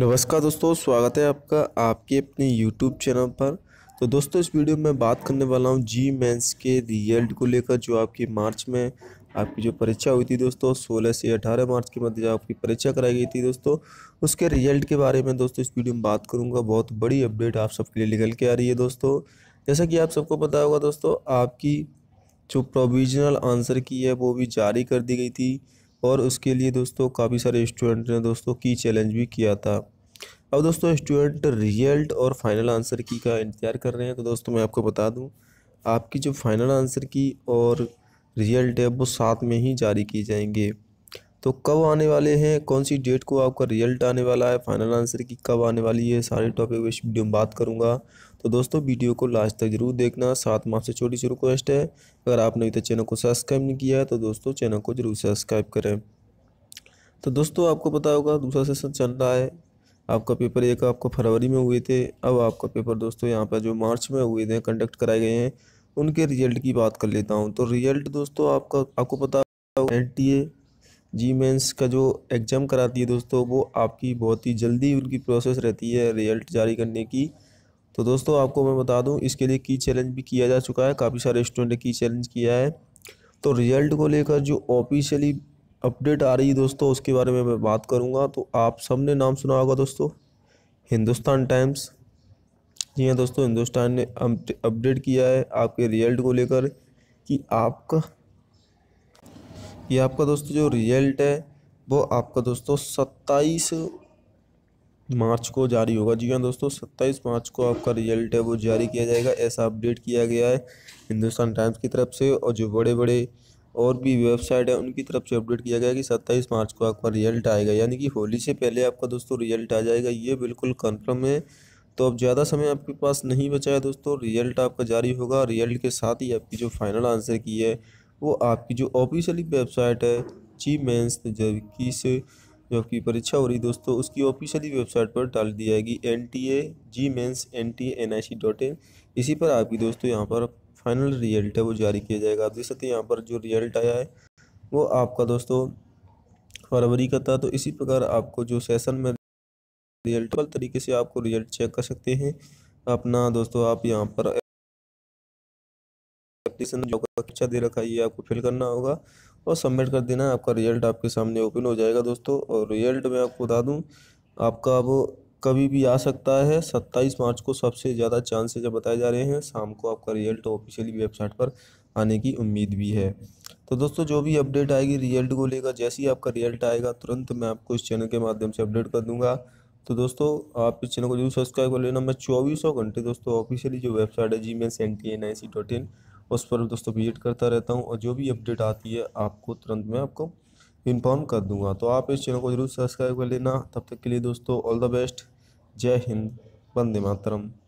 नमस्कार दोस्तों स्वागत है आपका आपके अपने यूट्यूब चैनल पर तो दोस्तों इस वीडियो में बात करने वाला हूँ जी मेंस के रिजल्ट को लेकर जो आपकी मार्च में आपकी जो परीक्षा हुई थी दोस्तों 16 से 18 मार्च के मध्य आपकी परीक्षा कराई गई थी दोस्तों उसके रिजल्ट के बारे में दोस्तों इस वीडियो में बात करूँगा बहुत बड़ी अपडेट आप सबके लिए निकल के आ रही है दोस्तों जैसा कि आप सबको पता होगा दोस्तों आपकी जो प्रोविजनल आंसर की है वो भी जारी कर दी गई थी और उसके लिए दोस्तों काफ़ी सारे स्टूडेंट ने दोस्तों की चैलेंज भी किया था अब दोस्तों स्टूडेंट रिजल्ट और फाइनल आंसर की का इंतज़ार कर रहे हैं तो दोस्तों मैं आपको बता दूं आपकी जो फाइनल आंसर की और रिजल्ट है वो साथ में ही जारी की जाएंगे तो कब आने वाले हैं कौन सी डेट को आपका रिजल्ट आने वाला है फाइनल आंसर की कब आने वाली है सारे टॉपिक इस वीडियो में बात करूंगा तो दोस्तों वीडियो को लास्ट तक जरूर देखना सात में से छोटी सी रिक्वेस्ट है अगर आपने अभी तक चैनल को सब्सक्राइब नहीं किया है तो दोस्तों चैनल को जरूर सब्सक्राइब करें तो दोस्तों आपको पता होगा दूसरा सेशन चल रहा है आपका पेपर एक आपको फरवरी में हुए थे अब आपका पेपर दोस्तों यहाँ पर जो मार्च में हुए थे कंडक्ट कराए गए हैं उनके रिजल्ट की बात कर लेता हूँ तो रिजल्ट दोस्तों आपका आपको पता N T A JEE Mains का जो एग्ज़ाम कराती है दोस्तों वो आपकी बहुत ही जल्दी उनकी प्रोसेस रहती है रिजल्ट जारी करने की तो दोस्तों आपको मैं बता दूं इसके लिए की चैलेंज भी किया जा चुका है काफ़ी सारे स्टूडेंट ने की चैलेंज किया है तो रिजल्ट को लेकर जो ऑफिशियली अपडेट आ रही है दोस्तों उसके बारे में मैं बात करूँगा तो आप सब ने नाम सुना होगा दोस्तों हिंदुस्तान टाइम्स जी हाँ दोस्तों हिंदुस्तान ने अपडेट किया है आपके रिजल्ट को लेकर कि आपका ये आपका दोस्तों जो रिजल्ट है वो आपका दोस्तों तो सत्ताईस मार्च को जारी होगा जी हाँ दोस्तों सत्ताईस मार्च को आपका रिजल्ट है वो जारी किया जाएगा ऐसा अपडेट किया गया है हिंदुस्तान टाइम्स की तरफ से और जो बड़े बड़े और भी वेबसाइट है उनकी तरफ से अपडेट किया गया कि सत्ताईस मार्च को आपका रिजल्ट आएगा यानी कि होली से पहले आपका दोस्तों रिजल्ट आ जाएगा ये बिल्कुल कन्फर्म है तो अब ज़्यादा समय आपके पास नहीं बचा है दोस्तों रिजल्ट आपका जारी होगा रिजल्ट के साथ ही आपकी जो फाइनल आंसर की है वो आपकी जो ऑफिशियली वेबसाइट है जी मेन्स जबकि से जबकि परीक्षा हो रही दोस्तों उसकी ऑफिशियली वेबसाइट पर डाल दी जाएगी N T A JEE Mains N T N I C dot in इसी पर आपकी दोस्तों यहाँ पर फाइनल रिजल्ट है वो जारी किया जाएगा आप देख सकते हैं यहाँ पर जो रिजल्ट आया है वो आपका दोस्तों फरवरी का था तो इसी प्रकार आपको जो सेशन में रिजल्ट तरीके से आपको रिजल्ट चेक कर सकते हैं अपना दोस्तों आप यहाँ पर एप्लीकेशन जो कक्षा दे रखा है ये आपको फिल करना होगा और सबमिट कर देना है आपका रिजल्ट आपके सामने ओपन हो जाएगा दोस्तों और रिजल्ट मैं आपको बता दूँ आपका अब कभी भी आ सकता है सत्ताईस मार्च को सबसे ज़्यादा चांसेज बताए जा रहे हैं शाम को आपका रिजल्ट ऑफिशियली वेबसाइट पर आने की उम्मीद भी है तो दोस्तों जो भी अपडेट आएगी रिजल्ट को लेकर जैसे ही आपका रिजल्ट आएगा तुरंत मैं आपको इस चैनल के माध्यम से अपडेट कर दूंगा तो दोस्तों आप इस चैनल को जरूर सब्सक्राइब कर लेना मैं चौबीसों घंटे दोस्तों ऑफिशियली जो वेबसाइट है JEE main N T N I C dot in उस पर दोस्तों विजिट करता रहता हूँ और जो भी अपडेट आती है आपको तुरंत मैं आपको इन्फॉर्म कर दूंगा तो आप इस चैनल को ज़रूर सब्सक्राइब कर लेना तब तक के लिए दोस्तों ऑल द बेस्ट जय हिंद वंदे मातरम